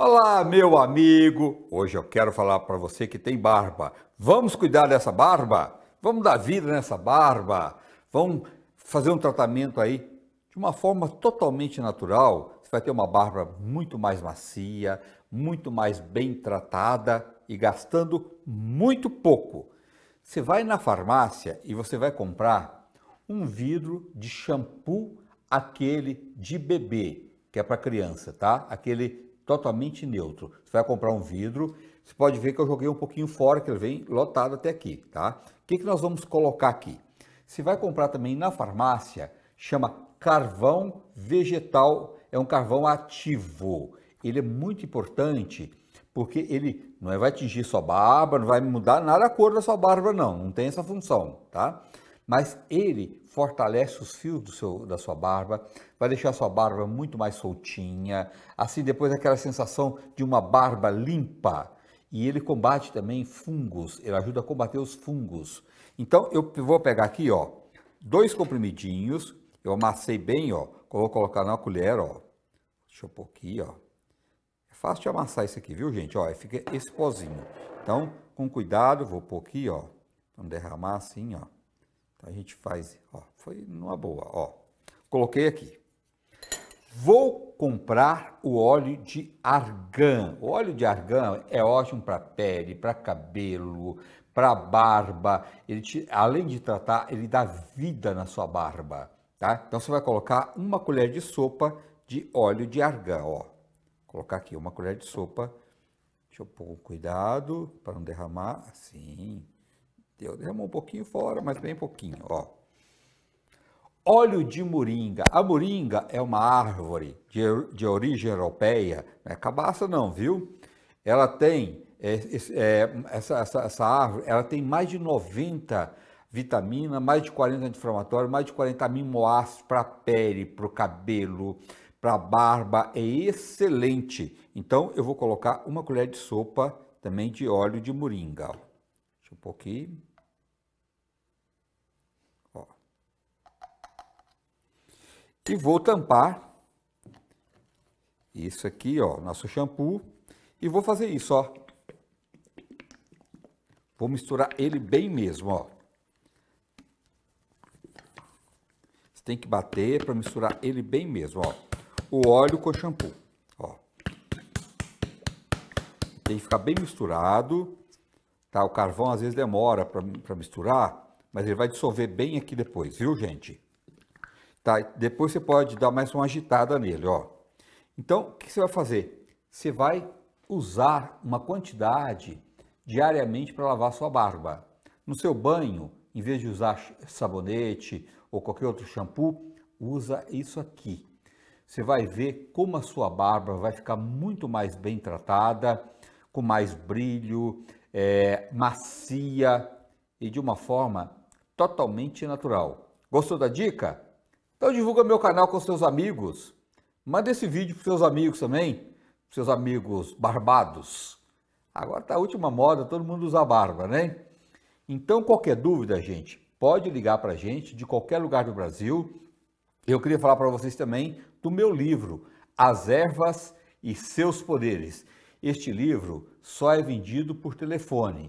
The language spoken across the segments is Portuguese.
Olá, meu amigo! Hoje eu quero falar para você que tem barba. Vamos cuidar dessa barba? Vamos dar vida nessa barba? Vamos fazer um tratamento aí de uma forma totalmente natural. Você vai ter uma barba muito mais macia, muito mais bem tratada e gastando muito pouco. Você vai na farmácia e você vai comprar um vidro de shampoo, aquele de bebê, que é para criança, tá? Aquele totalmente neutro. Você vai comprar um vidro, você pode ver que eu joguei um pouquinho fora, que ele vem lotado até aqui, tá? O que, que nós vamos colocar aqui? Você vai comprar também na farmácia, chama carvão vegetal, é um carvão ativo. Ele é muito importante porque ele não é, vai atingir sua barba, não vai mudar nada a cor da sua barba não, não tem essa função, tá? mas ele fortalece os fios seu, da sua barba, vai deixar a sua barba muito mais soltinha, assim depois aquela sensação de uma barba limpa. E ele combate também fungos, ele ajuda a combater os fungos. Então eu vou pegar aqui, ó, dois comprimidinhos, eu amassei bem, ó, vou colocar na colher, ó. Deixa eu pôr aqui, ó. É fácil de amassar isso aqui, viu, gente? Ó, fica esse pozinho. Então, com cuidado, vou pôr aqui, ó. Vamos derramar assim, ó. Então, a gente faz, ó, foi numa boa, ó. Coloquei aqui. Vou comprar o óleo de argan. O óleo de argan é ótimo para pele, para cabelo, para barba. Ele te, além de tratar, ele dá vida na sua barba, tá? Então você vai colocar uma colher de sopa de óleo de argan, ó. Colocar aqui uma colher de sopa. Deixa eu pôr cuidado para não derramar. Assim. Deu derramo um pouquinho fora, mas bem pouquinho, ó. Óleo de moringa. A moringa é uma árvore de, de origem europeia, não é cabaça não, viu? Ela tem, é, é, essa, essa, essa árvore, ela tem mais de 90 vitaminas, mais de 40 anti-inflamatórios, mais de 40 aminoácidos para a pele, para o cabelo, para a barba, é excelente. Então eu vou colocar uma colher de sopa também de óleo de moringa. Deixa um pouquinho. E vou tampar isso aqui, ó, nosso shampoo. E vou fazer isso, ó. Vou misturar ele bem mesmo, ó. Você tem que bater para misturar ele bem mesmo, ó. O óleo com o shampoo, ó. Tem que ficar bem misturado, tá? O carvão às vezes demora para misturar, mas ele vai dissolver bem aqui depois, viu, gente? Tá? Depois você pode dar mais uma agitada nele, ó. Então, o que você vai fazer? Você vai usar uma quantidade diariamente para lavar sua barba. No seu banho, em vez de usar sabonete ou qualquer outro shampoo, usa isso aqui. Você vai ver como a sua barba vai ficar muito mais bem tratada, com mais brilho, é, macia e de uma forma totalmente natural. Gostou da dica? Então divulga meu canal com seus amigos. Manda esse vídeo para seus amigos também, seus amigos barbados. Agora tá a última moda, todo mundo usa barba, né? Então qualquer dúvida, gente, pode ligar para a gente de qualquer lugar do Brasil. Eu queria falar para vocês também do meu livro, As Ervas e Seus Poderes. Este livro só é vendido por telefone.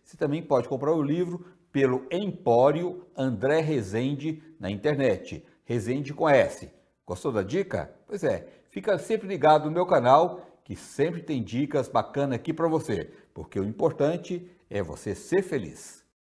Você também pode comprar o livro pelo Empório André Rezende na internet. Rezende com S. Gostou da dica? Pois é, fica sempre ligado no meu canal que sempre tem dicas bacanas aqui para você, porque o importante é você ser feliz.